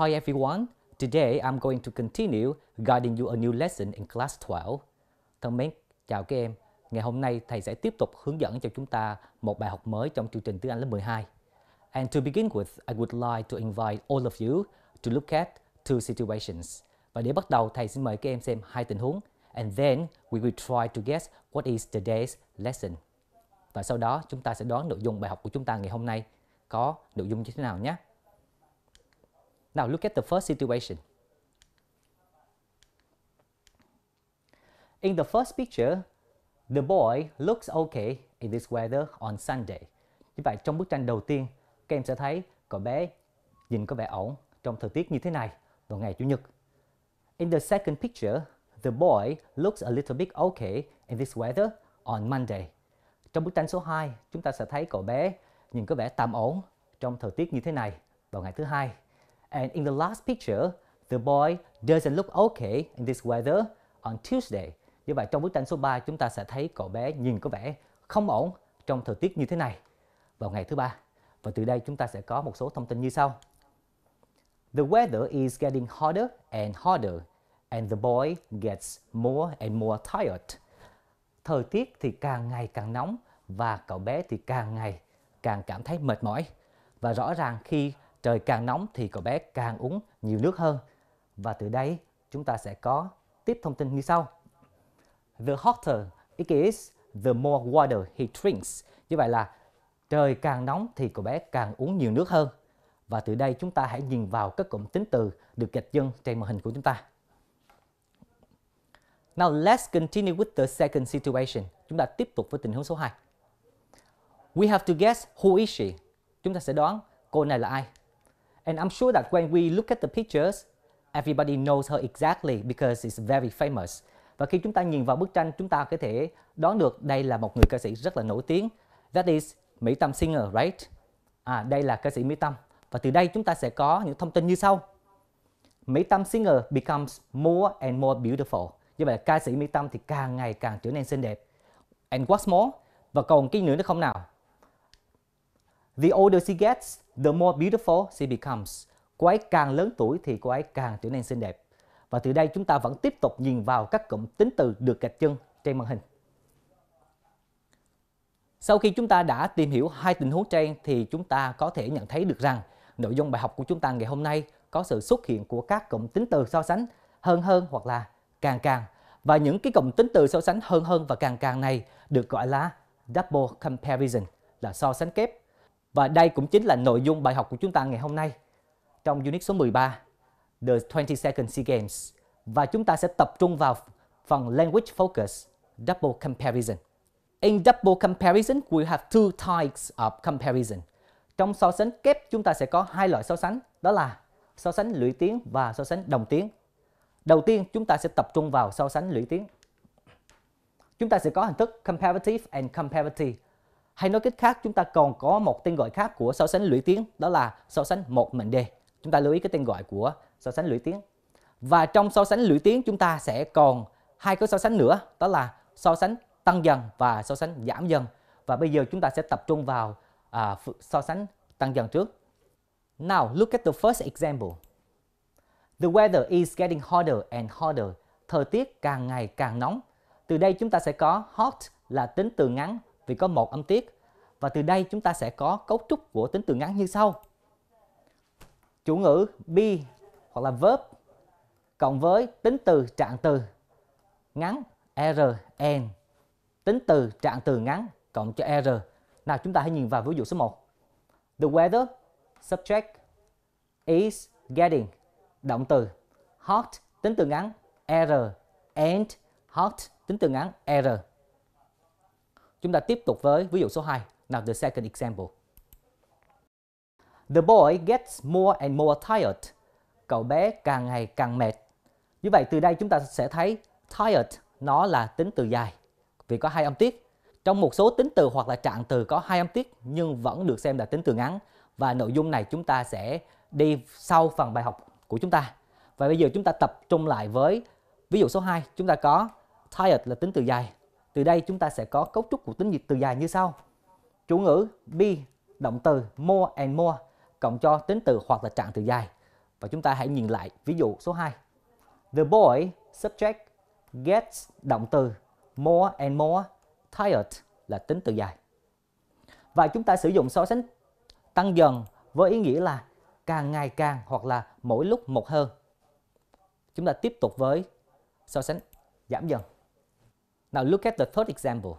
Hi everyone, today I'm going to continue guiding you a new lesson in class 12. Thân mến, chào các em. Ngày hôm nay thầy sẽ tiếp tục hướng dẫn cho chúng ta một bài học mới trong chương trình tiếng Anh lớp 12. And to begin with, I would like to invite all of you to look at two situations. Và để bắt đầu, thầy xin mời các em xem hai tình huống. And then we will try to guess what is today's lesson. Và sau đó chúng ta sẽ đoán nội dung bài học của chúng ta ngày hôm nay có nội dung như thế nào nhé. Now look at the first situation. In the first picture, the boy looks okay in this weather on Sunday. Như vậy trong bức tranh đầu tiên, các em sẽ thấy cậu bé nhìn có vẻ ổn trong thời tiết như thế này vào ngày Chủ nhật. In the second picture, the boy looks a little bit okay in this weather on Monday. Trong bức tranh số 2, chúng ta sẽ thấy cậu bé nhìn có vẻ tạm ổn trong thời tiết như thế này vào ngày thứ hai. And in the last picture, the boy doesn't look okay in this weather on Tuesday. Như vậy trong bức tranh số 3 chúng ta sẽ thấy cậu bé nhìn có vẻ không ổn trong thời tiết như thế này vào ngày thứ ba. Và từ đây chúng ta sẽ có một số thông tin như sau. The weather is getting hotter and hotter and the boy gets more and more tired. Thời tiết thì càng ngày càng nóng và cậu bé thì càng ngày càng cảm thấy mệt mỏi. Và rõ ràng khi trời càng nóng thì cậu bé càng uống nhiều nước hơn. Và từ đây chúng ta sẽ có tiếp thông tin như sau. The hotter it is, the more water he drinks. Như vậy là trời càng nóng thì cậu bé càng uống nhiều nước hơn. Và từ đây chúng ta hãy nhìn vào các cụm tính từ được gạch dân trên màn hình của chúng ta. Now let's continue with the second situation. Chúng ta tiếp tục với tình huống số 2. We have to guess who is she. Chúng ta sẽ đoán cô này là ai. And I'm sure that when we look at the pictures, everybody knows her exactly because it's very famous. Và khi chúng ta nhìn vào bức tranh, chúng ta có thể đoán được đây là một người ca sĩ rất là nổi tiếng. That is Mỹ Tâm Singer, right? À, đây là ca sĩ Mỹ Tâm. Và từ đây chúng ta sẽ có những thông tin như sau. Mỹ Tâm Singer becomes more and more beautiful. Như vậy ca sĩ Mỹ Tâm thì càng ngày càng trở nên xinh đẹp. And what's more? Và còn cái nữa nữa không nào? The older she gets, the more beautiful she becomes. Cô ấy càng lớn tuổi thì cô ấy càng trở nên xinh đẹp. Và từ đây chúng ta vẫn tiếp tục nhìn vào các cụm tính từ được gạch chân trên màn hình. Sau khi chúng ta đã tìm hiểu hai tình huống trên thì chúng ta có thể nhận thấy được rằng nội dung bài học của chúng ta ngày hôm nay có sự xuất hiện của các cụm tính từ so sánh hơn hơn hoặc là càng càng và những cái cụm tính từ so sánh hơn hơn và càng càng này được gọi là double comparison là so sánh kép và đây cũng chính là nội dung bài học của chúng ta ngày hôm nay trong unit số 13 The 20 Second SEA Games và chúng ta sẽ tập trung vào phần Language Focus Double Comparison. In double comparison, we have two types of comparison. Trong so sánh kép chúng ta sẽ có hai loại so sánh, đó là so sánh lũy tiến và so sánh đồng tiến. Đầu tiên, chúng ta sẽ tập trung vào so sánh lũy tiến. Chúng ta sẽ có hình thức comparative and comparative hay nói cách khác, chúng ta còn có một tên gọi khác của so sánh lũy tiến, đó là so sánh một mệnh đề. Chúng ta lưu ý cái tên gọi của so sánh lũy tiến. Và trong so sánh lũy tiến chúng ta sẽ còn hai cái so sánh nữa, đó là so sánh tăng dần và so sánh giảm dần. Và bây giờ chúng ta sẽ tập trung vào à, so sánh tăng dần trước. Now look at the first example. The weather is getting hotter and hotter. Thời tiết càng ngày càng nóng. Từ đây chúng ta sẽ có hot là tính từ ngắn vì có một âm tiết. Và từ đây chúng ta sẽ có cấu trúc của tính từ ngắn như sau. Chủ ngữ be hoặc là verb cộng với tính từ trạng từ ngắn r n Tính từ trạng từ ngắn cộng cho R. Nào chúng ta hãy nhìn vào ví dụ số 1. The weather subject is getting động từ hot tính từ ngắn R and hot tính từ ngắn R. Chúng ta tiếp tục với ví dụ số 2. Now the second example. The boy gets more and more tired. Cậu bé càng ngày càng mệt. Như vậy từ đây chúng ta sẽ thấy tired nó là tính từ dài vì có hai âm tiết. Trong một số tính từ hoặc là trạng từ có hai âm tiết nhưng vẫn được xem là tính từ ngắn và nội dung này chúng ta sẽ đi sau phần bài học của chúng ta. Và bây giờ chúng ta tập trung lại với ví dụ số 2, chúng ta có tired là tính từ dài từ đây chúng ta sẽ có cấu trúc của tính nhiệt từ dài như sau. Chủ ngữ be động từ more and more cộng cho tính từ hoặc là trạng từ dài. Và chúng ta hãy nhìn lại ví dụ số 2. The boy subject gets động từ more and more tired là tính từ dài. Và chúng ta sử dụng so sánh tăng dần với ý nghĩa là càng ngày càng hoặc là mỗi lúc một hơn. Chúng ta tiếp tục với so sánh giảm dần. Now look at the third example.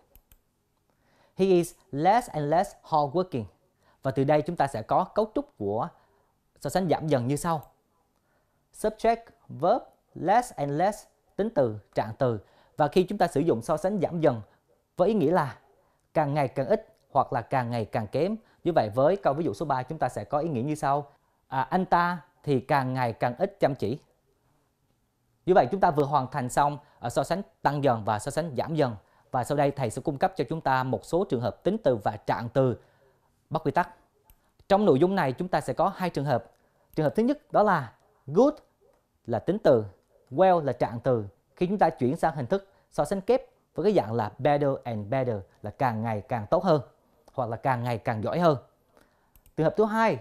He is less and less hardworking. Và từ đây chúng ta sẽ có cấu trúc của so sánh giảm dần như sau. Subject, verb, less and less, tính từ, trạng từ. Và khi chúng ta sử dụng so sánh giảm dần với ý nghĩa là càng ngày càng ít hoặc là càng ngày càng kém. Như vậy với câu ví dụ số 3 chúng ta sẽ có ý nghĩa như sau. À, anh ta thì càng ngày càng ít chăm chỉ. Như vậy chúng ta vừa hoàn thành xong Ờ, so sánh tăng dần và so sánh giảm dần. Và sau đây thầy sẽ cung cấp cho chúng ta một số trường hợp tính từ và trạng từ bất quy tắc. Trong nội dung này chúng ta sẽ có hai trường hợp. Trường hợp thứ nhất đó là good là tính từ, well là trạng từ. Khi chúng ta chuyển sang hình thức so sánh kép với cái dạng là better and better là càng ngày càng tốt hơn hoặc là càng ngày càng giỏi hơn. Trường hợp thứ hai,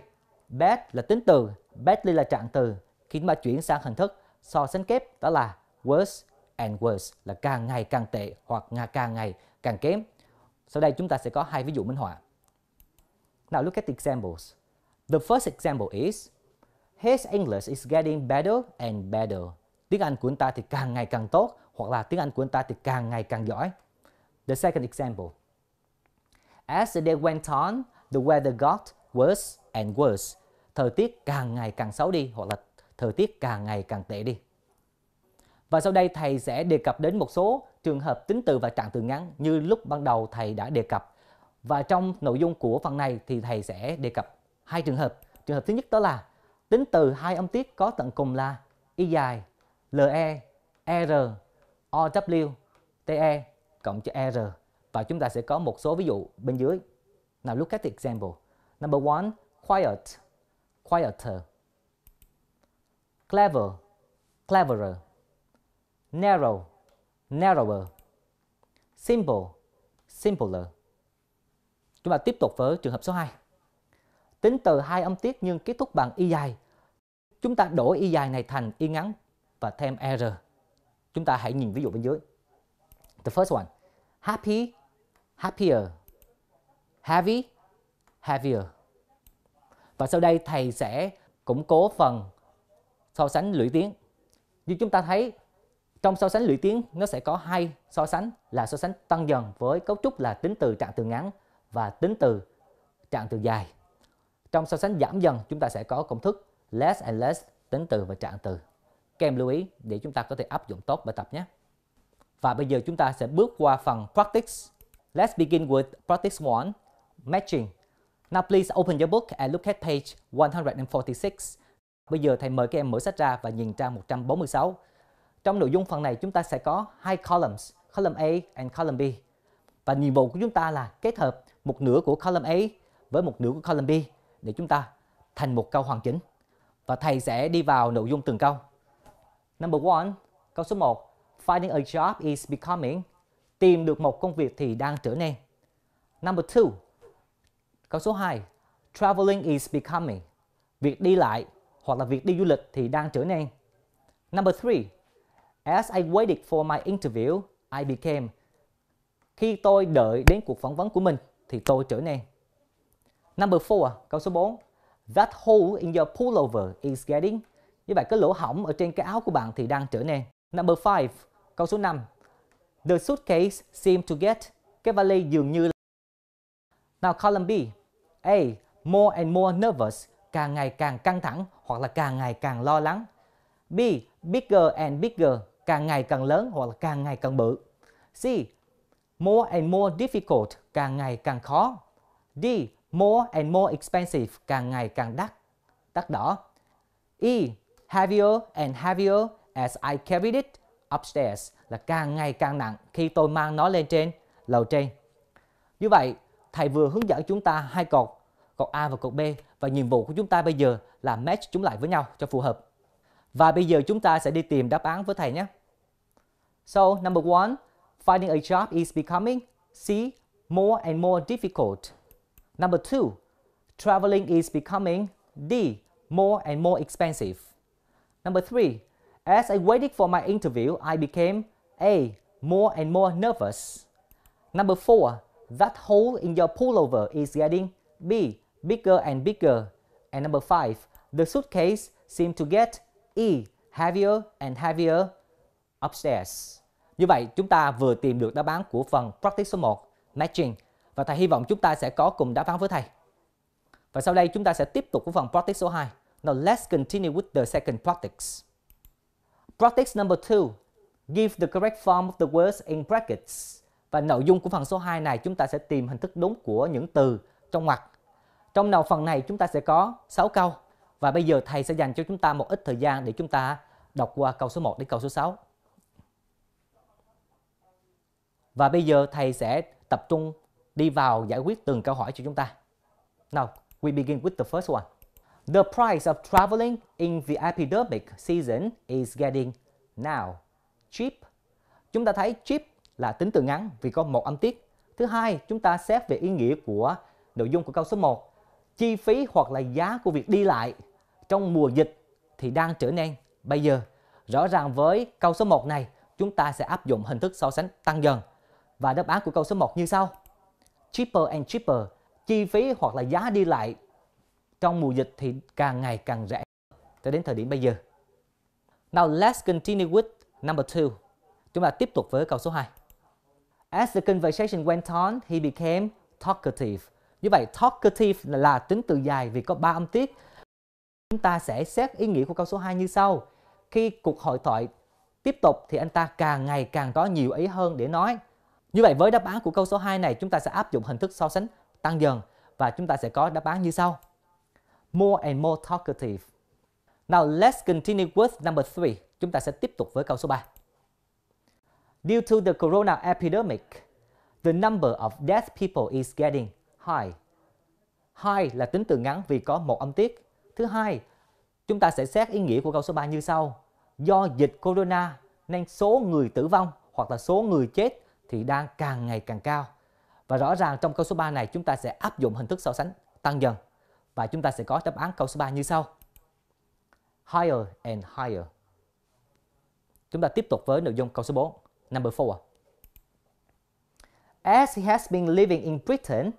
bad là tính từ, badly là trạng từ. Khi chúng ta chuyển sang hình thức so sánh kép đó là worse and worse là càng ngày càng tệ hoặc nga càng ngày càng kém. Sau đây chúng ta sẽ có hai ví dụ minh họa. Now look at the examples. The first example is His English is getting better and better. Tiếng Anh của anh ta thì càng ngày càng tốt hoặc là tiếng Anh của anh ta thì càng ngày càng giỏi. The second example. As the day went on, the weather got worse and worse. Thời tiết càng ngày càng xấu đi hoặc là thời tiết càng ngày càng tệ đi. Và sau đây thầy sẽ đề cập đến một số trường hợp tính từ và trạng từ ngắn như lúc ban đầu thầy đã đề cập. Và trong nội dung của phần này thì thầy sẽ đề cập hai trường hợp. Trường hợp thứ nhất đó là tính từ hai âm tiết có tận cùng là y dài LE, er, w t e cộng cho r er. Và chúng ta sẽ có một số ví dụ bên dưới. Now look at the example. Number one, quiet, quieter. Clever, cleverer narrow, narrower, simple, simpler. Chúng ta tiếp tục với trường hợp số 2. Tính từ hai âm tiết nhưng kết thúc bằng y dài. Chúng ta đổi y dài này thành y ngắn và thêm r. Chúng ta hãy nhìn ví dụ bên dưới. The first one. Happy, happier. Heavy, heavier. Và sau đây thầy sẽ củng cố phần so sánh lũy tiếng. Như chúng ta thấy trong so sánh lũy tiến nó sẽ có hai so sánh là so sánh tăng dần với cấu trúc là tính từ trạng từ ngắn và tính từ trạng từ dài. Trong so sánh giảm dần chúng ta sẽ có công thức less and less tính từ và trạng từ. kèm lưu ý để chúng ta có thể áp dụng tốt bài tập nhé. Và bây giờ chúng ta sẽ bước qua phần practice. Let's begin with practice 1, matching. Now please open your book and look at page 146. Bây giờ thầy mời các em mở sách ra và nhìn trang 146. Trong nội dung phần này chúng ta sẽ có hai columns, column A and column B. Và nhiệm vụ của chúng ta là kết hợp một nửa của column A với một nửa của column B để chúng ta thành một câu hoàn chỉnh. Và thầy sẽ đi vào nội dung từng câu. Number one, câu số 1, finding a job is becoming, tìm được một công việc thì đang trở nên. Number two, câu số 2, traveling is becoming, việc đi lại hoặc là việc đi du lịch thì đang trở nên. Number three, As I waited for my interview, I became. Khi tôi đợi đến cuộc phỏng vấn của mình thì tôi trở nên. Number four, câu số 4. That hole in your pullover is getting. Như vậy cái lỗ hỏng ở trên cái áo của bạn thì đang trở nên. Number five, câu số 5. The suitcase seemed to get. Cái vali dường như là... Now column B. A. More and more nervous. Càng ngày càng căng thẳng hoặc là càng ngày càng lo lắng. B. Bigger and bigger càng ngày càng lớn hoặc là càng ngày càng bự. C. More and more difficult, càng ngày càng khó. D. More and more expensive, càng ngày càng đắt, đắt đỏ. E. Heavier and heavier as I carried it upstairs, là càng ngày càng nặng khi tôi mang nó lên trên, lầu trên. Như vậy, thầy vừa hướng dẫn chúng ta hai cột, cột A và cột B và nhiệm vụ của chúng ta bây giờ là match chúng lại với nhau cho phù hợp. Và bây giờ chúng ta sẽ đi tìm đáp án với thầy nhé. So number one, finding a job is becoming C more and more difficult. Number two, traveling is becoming D more and more expensive. Number three, as I waited for my interview, I became A more and more nervous. Number four, that hole in your pullover is getting B bigger and bigger. And number five, the suitcase seemed to get E heavier and heavier upstairs. Như vậy, chúng ta vừa tìm được đáp án của phần practice số 1, matching. Và thầy hy vọng chúng ta sẽ có cùng đáp án với thầy. Và sau đây chúng ta sẽ tiếp tục với phần practice số 2. Now let's continue with the second practice. Practice number 2. Give the correct form of the words in brackets. Và nội dung của phần số 2 này chúng ta sẽ tìm hình thức đúng của những từ trong ngoặc. Trong đầu phần này chúng ta sẽ có 6 câu. Và bây giờ thầy sẽ dành cho chúng ta một ít thời gian để chúng ta đọc qua câu số 1 đến câu số 6. Và bây giờ thầy sẽ tập trung đi vào giải quyết từng câu hỏi cho chúng ta. Now, we begin with the first one. The price of traveling in the epidemic season is getting now cheap. Chúng ta thấy cheap là tính từ ngắn vì có một âm tiết. Thứ hai, chúng ta xét về ý nghĩa của nội dung của câu số 1. Chi phí hoặc là giá của việc đi lại trong mùa dịch thì đang trở nên bây giờ. Rõ ràng với câu số 1 này, chúng ta sẽ áp dụng hình thức so sánh tăng dần và đáp án của câu số 1 như sau. Cheaper and cheaper, chi phí hoặc là giá đi lại trong mùa dịch thì càng ngày càng rẻ cho đến thời điểm bây giờ. Now let's continue with number 2. Chúng ta tiếp tục với câu số 2. As the conversation went on, he became talkative. Như vậy, talkative là tính từ dài vì có 3 âm tiết. Chúng ta sẽ xét ý nghĩa của câu số 2 như sau. Khi cuộc hội thoại tiếp tục thì anh ta càng ngày càng có nhiều ý hơn để nói. Như vậy với đáp án của câu số 2 này chúng ta sẽ áp dụng hình thức so sánh tăng dần và chúng ta sẽ có đáp án như sau. More and more talkative. Now let's continue with number 3. Chúng ta sẽ tiếp tục với câu số 3. Due to the corona epidemic, the number of dead people is getting high. High là tính từ ngắn vì có một âm tiết. Thứ hai, chúng ta sẽ xét ý nghĩa của câu số 3 như sau. Do dịch corona nên số người tử vong hoặc là số người chết thì đang càng ngày càng cao. Và rõ ràng trong câu số 3 này chúng ta sẽ áp dụng hình thức so sánh tăng dần và chúng ta sẽ có đáp án câu số 3 như sau. Higher and higher. Chúng ta tiếp tục với nội dung câu số 4, number 4. As he has been living in Britain,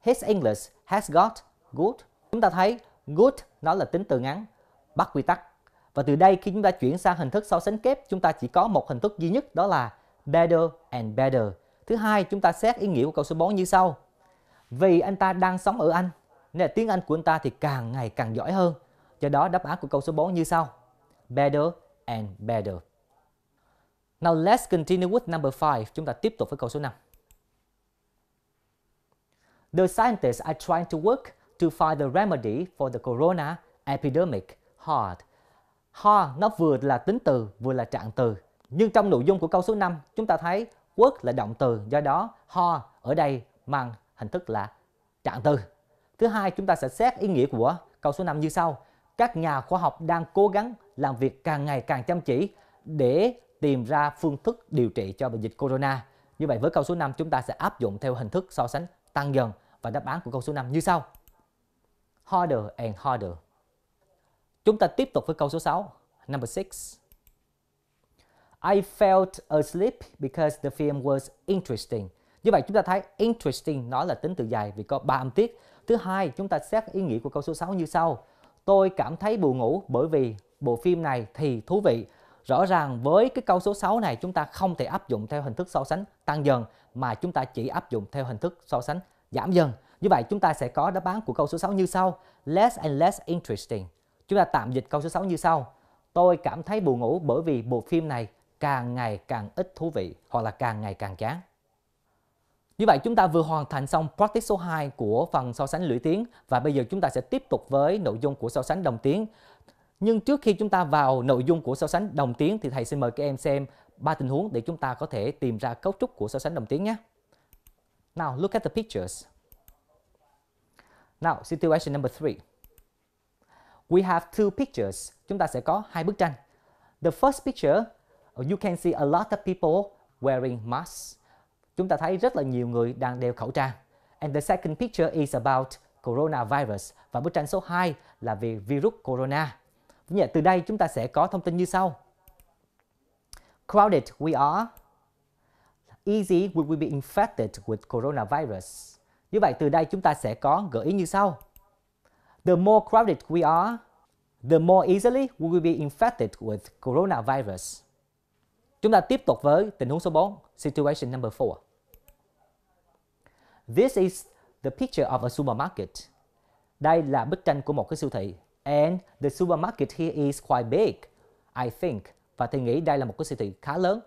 his English has got good. Chúng ta thấy good nó là tính từ ngắn, bắt quy tắc. Và từ đây khi chúng ta chuyển sang hình thức so sánh kép, chúng ta chỉ có một hình thức duy nhất đó là better and better. Thứ hai, chúng ta xét ý nghĩa của câu số 4 như sau. Vì anh ta đang sống ở Anh, nên tiếng Anh của anh ta thì càng ngày càng giỏi hơn. Do đó đáp án của câu số 4 như sau. Better and better. Now let's continue with number 5. Chúng ta tiếp tục với câu số 5. The scientists are trying to work to find the remedy for the corona epidemic hard. Hard nó vừa là tính từ vừa là trạng từ nhưng trong nội dung của câu số 5 chúng ta thấy quốc là động từ do đó ho ở đây mang hình thức là trạng từ. Thứ hai chúng ta sẽ xét ý nghĩa của câu số 5 như sau. Các nhà khoa học đang cố gắng làm việc càng ngày càng chăm chỉ để tìm ra phương thức điều trị cho bệnh dịch corona. Như vậy với câu số 5 chúng ta sẽ áp dụng theo hình thức so sánh tăng dần và đáp án của câu số 5 như sau. Harder and harder. Chúng ta tiếp tục với câu số 6, number 6. I felt asleep because the film was interesting. Như vậy chúng ta thấy interesting nó là tính từ dài vì có ba âm tiết. Thứ hai, chúng ta xét ý nghĩa của câu số 6 như sau. Tôi cảm thấy buồn ngủ bởi vì bộ phim này thì thú vị. Rõ ràng với cái câu số 6 này chúng ta không thể áp dụng theo hình thức so sánh tăng dần mà chúng ta chỉ áp dụng theo hình thức so sánh giảm dần. Như vậy chúng ta sẽ có đáp án của câu số 6 như sau. Less and less interesting. Chúng ta tạm dịch câu số 6 như sau. Tôi cảm thấy buồn ngủ bởi vì bộ phim này càng ngày càng ít thú vị hoặc là càng ngày càng chán. Như vậy chúng ta vừa hoàn thành xong practice số 2 của phần so sánh lưỡi tiếng và bây giờ chúng ta sẽ tiếp tục với nội dung của so sánh đồng tiếng. Nhưng trước khi chúng ta vào nội dung của so sánh đồng tiếng thì thầy xin mời các em xem ba tình huống để chúng ta có thể tìm ra cấu trúc của so sánh đồng tiếng nhé. Now look at the pictures. Now situation number 3. We have two pictures. Chúng ta sẽ có hai bức tranh. The first picture You can see a lot of people wearing masks. Chúng ta thấy rất là nhiều người đang đeo khẩu trang. And the second picture is about coronavirus. Và bức tranh số 2 là về virus corona. Vậy Từ đây chúng ta sẽ có thông tin như sau. Crowded we are. Easy we will be infected with coronavirus. Như vậy từ đây chúng ta sẽ có gợi ý như sau. The more crowded we are, the more easily we will be infected with coronavirus. Chúng ta tiếp tục với tình huống số 4, situation number 4. This is the picture of a supermarket. Đây là bức tranh của một cái siêu thị. And the supermarket here is quite big, I think. Và tôi nghĩ đây là một cái siêu thị khá lớn.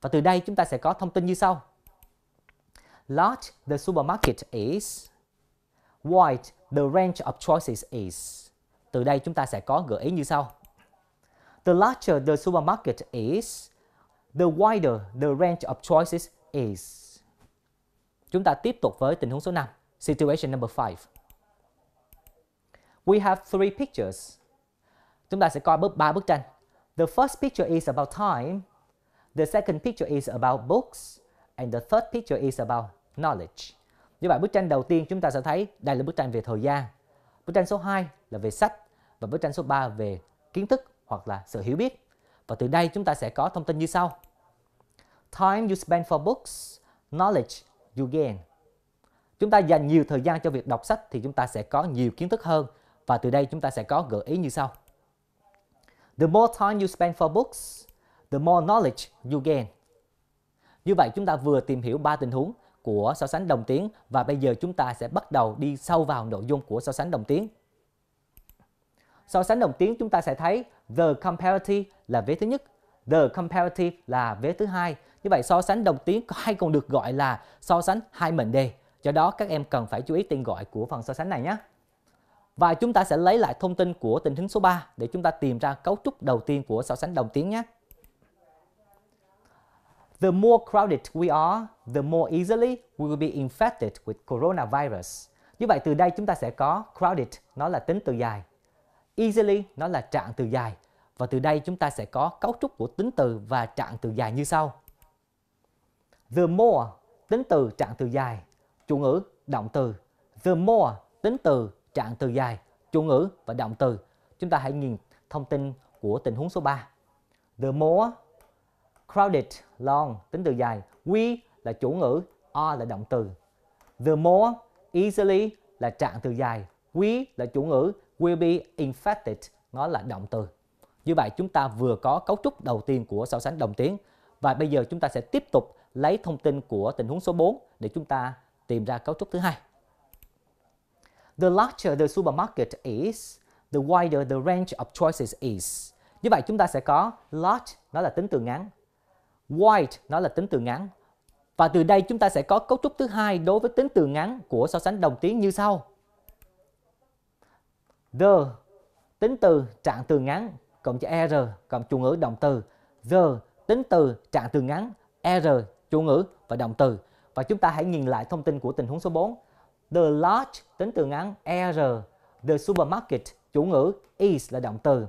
Và từ đây chúng ta sẽ có thông tin như sau. Large the supermarket is. Wide the range of choices is. Từ đây chúng ta sẽ có gợi ý như sau. The larger the supermarket is, the wider the range of choices is. Chúng ta tiếp tục với tình huống số 5, situation number 5. We have three pictures. Chúng ta sẽ coi bức ba bức tranh. The first picture is about time. The second picture is about books. And the third picture is about knowledge. Như vậy bức tranh đầu tiên chúng ta sẽ thấy đây là bức tranh về thời gian. Bức tranh số 2 là về sách và bức tranh số 3 về kiến thức hoặc là sự hiểu biết. Và từ đây chúng ta sẽ có thông tin như sau. Time you spend for books, knowledge you gain. Chúng ta dành nhiều thời gian cho việc đọc sách thì chúng ta sẽ có nhiều kiến thức hơn và từ đây chúng ta sẽ có gợi ý như sau. The more time you spend for books, the more knowledge you gain. Như vậy chúng ta vừa tìm hiểu ba tình huống của so sánh đồng tiếng và bây giờ chúng ta sẽ bắt đầu đi sâu vào nội dung của so sánh đồng tiếng so sánh đồng tiếng chúng ta sẽ thấy the comparative là vế thứ nhất, the comparative là vế thứ hai. Như vậy so sánh đồng tiếng hay còn được gọi là so sánh hai mệnh đề. Do đó các em cần phải chú ý tên gọi của phần so sánh này nhé. Và chúng ta sẽ lấy lại thông tin của tình huống số 3 để chúng ta tìm ra cấu trúc đầu tiên của so sánh đồng tiếng nhé. The more crowded we are, the more easily we will be infected with coronavirus. Như vậy từ đây chúng ta sẽ có crowded, nó là tính từ dài. Easily nó là trạng từ dài và từ đây chúng ta sẽ có cấu trúc của tính từ và trạng từ dài như sau. The more tính từ trạng từ dài, chủ ngữ, động từ. The more tính từ trạng từ dài, chủ ngữ và động từ. Chúng ta hãy nhìn thông tin của tình huống số 3. The more crowded long tính từ dài, we là chủ ngữ, are là động từ. The more easily là trạng từ dài, we là chủ ngữ, will be infected nó là động từ. Như vậy chúng ta vừa có cấu trúc đầu tiên của so sánh đồng tiếng và bây giờ chúng ta sẽ tiếp tục lấy thông tin của tình huống số 4 để chúng ta tìm ra cấu trúc thứ hai. The larger the supermarket is, the wider the range of choices is. Như vậy chúng ta sẽ có large nó là tính từ ngắn, wide nó là tính từ ngắn và từ đây chúng ta sẽ có cấu trúc thứ hai đối với tính từ ngắn của so sánh đồng tiếng như sau the tính từ trạng từ ngắn cộng chữ er cộng chủ ngữ động từ the tính từ trạng từ ngắn er chủ ngữ và động từ và chúng ta hãy nhìn lại thông tin của tình huống số 4 the large tính từ ngắn er the supermarket chủ ngữ is là động từ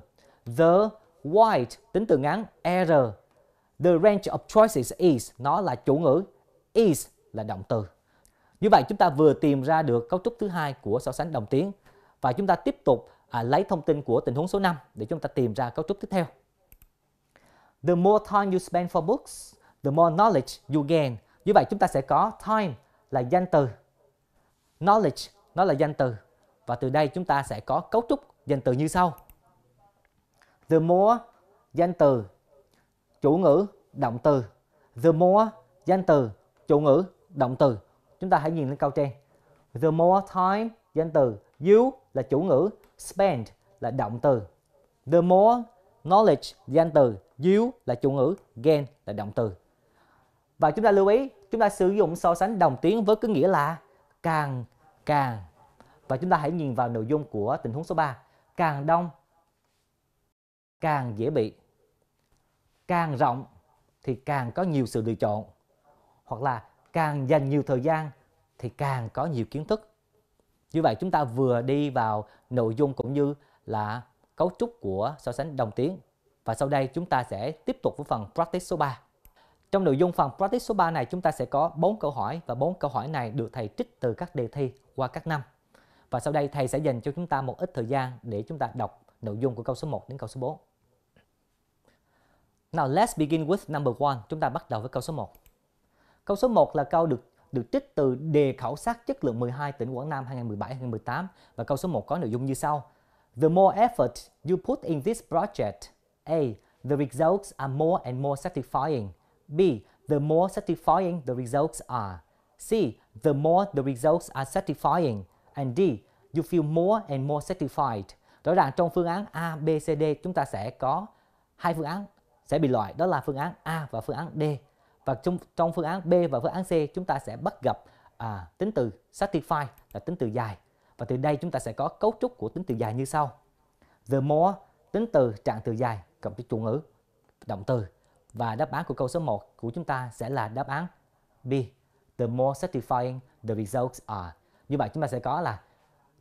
the white tính từ ngắn er the range of choices is nó là chủ ngữ is là động từ như vậy chúng ta vừa tìm ra được cấu trúc thứ hai của so sánh đồng tiếng và chúng ta tiếp tục à, lấy thông tin của tình huống số 5 để chúng ta tìm ra cấu trúc tiếp theo. The more time you spend for books, the more knowledge you gain. Như vậy chúng ta sẽ có time là danh từ, knowledge nó là danh từ và từ đây chúng ta sẽ có cấu trúc danh từ như sau. The more danh từ chủ ngữ động từ. The more danh từ chủ ngữ động từ. Chúng ta hãy nhìn lên câu trên. The more time danh từ You là chủ ngữ, spend là động từ. The more knowledge danh từ, you là chủ ngữ, gain là động từ. Và chúng ta lưu ý, chúng ta sử dụng so sánh đồng tiếng với cái nghĩa là càng càng. Và chúng ta hãy nhìn vào nội dung của tình huống số 3. Càng đông càng dễ bị. Càng rộng thì càng có nhiều sự lựa chọn. Hoặc là càng dành nhiều thời gian thì càng có nhiều kiến thức như vậy chúng ta vừa đi vào nội dung cũng như là cấu trúc của so sánh đồng tiếng. Và sau đây chúng ta sẽ tiếp tục với phần practice số 3. Trong nội dung phần practice số 3 này chúng ta sẽ có 4 câu hỏi và 4 câu hỏi này được thầy trích từ các đề thi qua các năm. Và sau đây thầy sẽ dành cho chúng ta một ít thời gian để chúng ta đọc nội dung của câu số 1 đến câu số 4. Now let's begin with number 1. Chúng ta bắt đầu với câu số 1. Câu số 1 là câu được được trích từ đề khảo sát chất lượng 12 tỉnh Quảng Nam 2017-2018 và câu số 1 có nội dung như sau. The more effort you put in this project, A. The results are more and more satisfying. B. The more satisfying the results are. C. The more the results are satisfying. And D. You feel more and more satisfied. Rõ ràng trong phương án A, B, C, D chúng ta sẽ có hai phương án sẽ bị loại đó là phương án A và phương án D và trong, trong phương án B và phương án C chúng ta sẽ bắt gặp à, tính từ satisfy là tính từ dài và từ đây chúng ta sẽ có cấu trúc của tính từ dài như sau the more tính từ trạng từ dài cộng với chủ ngữ động từ và đáp án của câu số 1 của chúng ta sẽ là đáp án B the more satisfying the results are như vậy chúng ta sẽ có là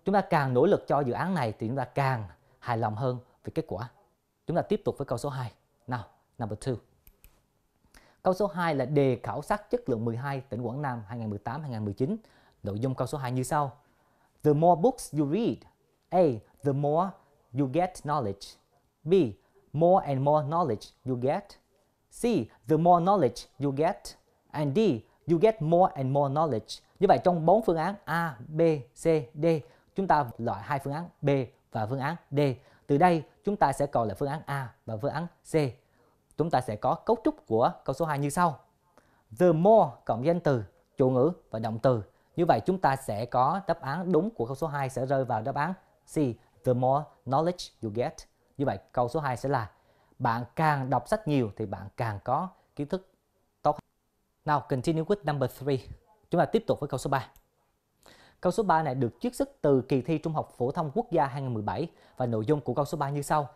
chúng ta càng nỗ lực cho dự án này thì chúng ta càng hài lòng hơn về kết quả chúng ta tiếp tục với câu số 2 nào number 2 Câu số 2 là đề khảo sát chất lượng 12 tỉnh Quảng Nam 2018-2019. Nội dung câu số 2 như sau. The more books you read, A. The more you get knowledge. B. More and more knowledge you get. C. The more knowledge you get. And D. You get more and more knowledge. Như vậy trong bốn phương án A, B, C, D, chúng ta loại hai phương án B và phương án D. Từ đây chúng ta sẽ còn lại phương án A và phương án C chúng ta sẽ có cấu trúc của câu số 2 như sau. The more cộng danh từ, chủ ngữ và động từ. Như vậy chúng ta sẽ có đáp án đúng của câu số 2 sẽ rơi vào đáp án C. The more knowledge you get. Như vậy câu số 2 sẽ là bạn càng đọc sách nhiều thì bạn càng có kiến thức tốt. Now continue with number 3. Chúng ta tiếp tục với câu số 3. Câu số 3 này được chiết xuất từ kỳ thi Trung học phổ thông quốc gia 2017 và nội dung của câu số 3 như sau.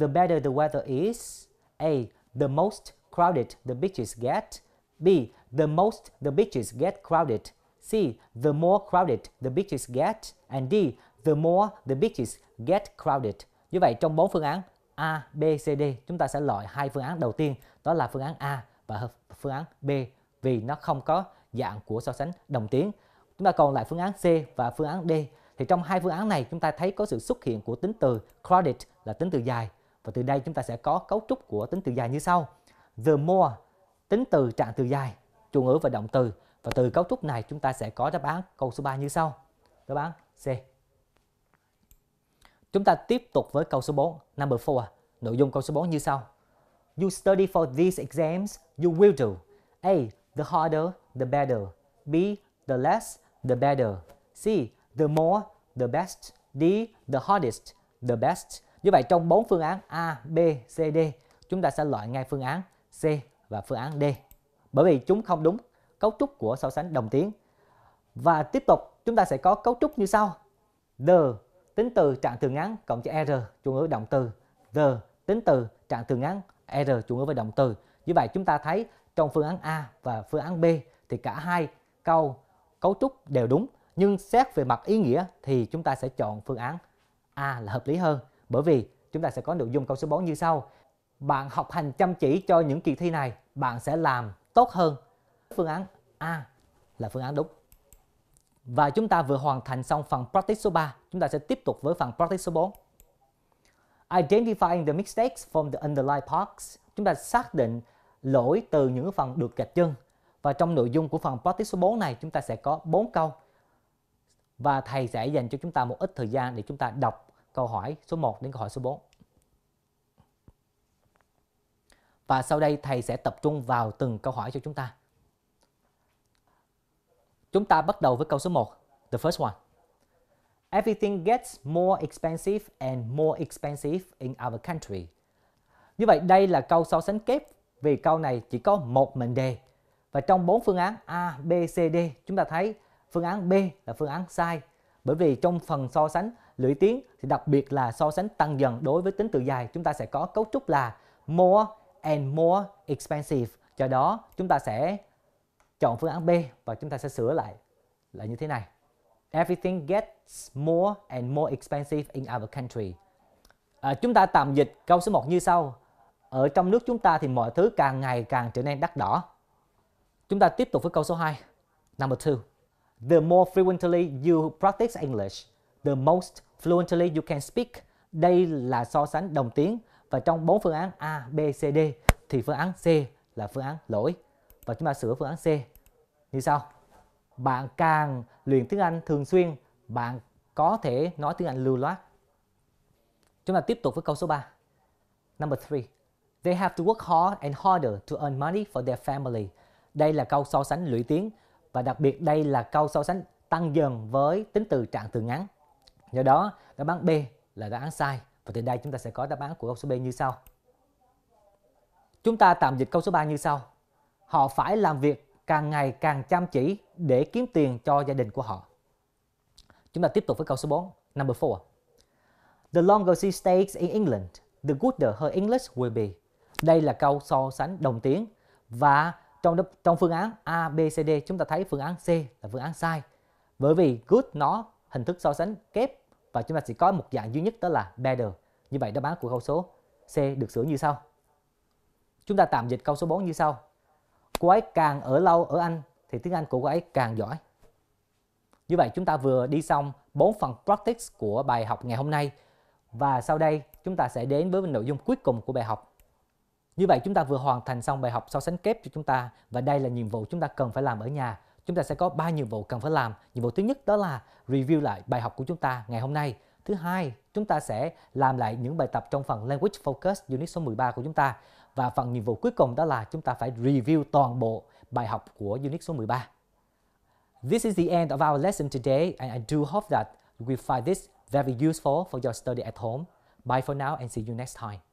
The better the weather is A. The most crowded the beaches get. B. The most the beaches get crowded. C. The more crowded the beaches get. And D. The more the beaches get crowded. Như vậy trong bốn phương án A, B, C, D chúng ta sẽ loại hai phương án đầu tiên đó là phương án A và phương án B vì nó không có dạng của so sánh đồng tiếng. Chúng ta còn lại phương án C và phương án D. Thì trong hai phương án này chúng ta thấy có sự xuất hiện của tính từ crowded là tính từ dài và từ đây chúng ta sẽ có cấu trúc của tính từ dài như sau. The more, tính từ trạng từ dài, chủ ngữ và động từ. Và từ cấu trúc này chúng ta sẽ có đáp án câu số 3 như sau. Đáp án C. Chúng ta tiếp tục với câu số 4, number 4. Nội dung câu số 4 như sau. You study for these exams, you will do. A. The harder, the better. B. The less, the better. C. The more, the best. D. The hardest, the best. Như vậy trong bốn phương án A, B, C, D, chúng ta sẽ loại ngay phương án C và phương án D bởi vì chúng không đúng cấu trúc của so sánh đồng tiếng. Và tiếp tục chúng ta sẽ có cấu trúc như sau. d tính từ trạng từ ngắn cộng chữ R chủ ngữ động từ. d tính từ trạng từ ngắn R chủ ngữ với động từ. Như vậy chúng ta thấy trong phương án A và phương án B thì cả hai câu cấu trúc đều đúng nhưng xét về mặt ý nghĩa thì chúng ta sẽ chọn phương án A là hợp lý hơn. Bởi vì chúng ta sẽ có nội dung câu số 4 như sau. Bạn học hành chăm chỉ cho những kỳ thi này, bạn sẽ làm tốt hơn. Phương án A là phương án đúng. Và chúng ta vừa hoàn thành xong phần practice số 3, chúng ta sẽ tiếp tục với phần practice số 4. Identifying the mistakes from the underlying parts. Chúng ta xác định lỗi từ những phần được gạch chân. Và trong nội dung của phần practice số 4 này chúng ta sẽ có 4 câu. Và thầy sẽ dành cho chúng ta một ít thời gian để chúng ta đọc câu hỏi số 1 đến câu hỏi số 4. Và sau đây thầy sẽ tập trung vào từng câu hỏi cho chúng ta. Chúng ta bắt đầu với câu số 1, the first one. Everything gets more expensive and more expensive in our country. Như vậy đây là câu so sánh kép vì câu này chỉ có một mệnh đề. Và trong bốn phương án A, B, C, D chúng ta thấy phương án B là phương án sai bởi vì trong phần so sánh lưỡi tiếng thì đặc biệt là so sánh tăng dần đối với tính từ dài chúng ta sẽ có cấu trúc là more and more expensive do đó chúng ta sẽ chọn phương án B và chúng ta sẽ sửa lại là như thế này everything gets more and more expensive in our country à, chúng ta tạm dịch câu số 1 như sau ở trong nước chúng ta thì mọi thứ càng ngày càng trở nên đắt đỏ chúng ta tiếp tục với câu số 2 number 2 the more frequently you practice English the most fluently you can speak đây là so sánh đồng tiếng và trong bốn phương án A, B, C, D thì phương án C là phương án lỗi và chúng ta sửa phương án C như sau bạn càng luyện tiếng Anh thường xuyên bạn có thể nói tiếng Anh lưu loát chúng ta tiếp tục với câu số 3 number 3 they have to work hard and harder to earn money for their family đây là câu so sánh lũy tiếng và đặc biệt đây là câu so sánh tăng dần với tính từ trạng từ ngắn Do đó, đáp án B là đáp án sai. Và từ đây chúng ta sẽ có đáp án của câu số B như sau. Chúng ta tạm dịch câu số 3 như sau. Họ phải làm việc càng ngày càng chăm chỉ để kiếm tiền cho gia đình của họ. Chúng ta tiếp tục với câu số 4, number 4. The longer she stays in England, the gooder her English will be. Đây là câu so sánh đồng tiếng và trong trong phương án A, B, C, D chúng ta thấy phương án C là phương án sai. Bởi vì good nó hình thức so sánh kép và chúng ta sẽ có một dạng duy nhất đó là better. Như vậy đáp án của câu số C được sửa như sau. Chúng ta tạm dịch câu số 4 như sau. Cô ấy càng ở lâu ở Anh thì tiếng Anh của cô ấy càng giỏi. Như vậy chúng ta vừa đi xong 4 phần practice của bài học ngày hôm nay và sau đây chúng ta sẽ đến với nội dung cuối cùng của bài học. Như vậy chúng ta vừa hoàn thành xong bài học so sánh kép cho chúng ta và đây là nhiệm vụ chúng ta cần phải làm ở nhà chúng ta sẽ có ba nhiệm vụ cần phải làm. Nhiệm vụ thứ nhất đó là review lại bài học của chúng ta ngày hôm nay. Thứ hai, chúng ta sẽ làm lại những bài tập trong phần Language Focus Unit số 13 của chúng ta. Và phần nhiệm vụ cuối cùng đó là chúng ta phải review toàn bộ bài học của Unit số 13. This is the end of our lesson today and I do hope that we find this very useful for your study at home. Bye for now and see you next time.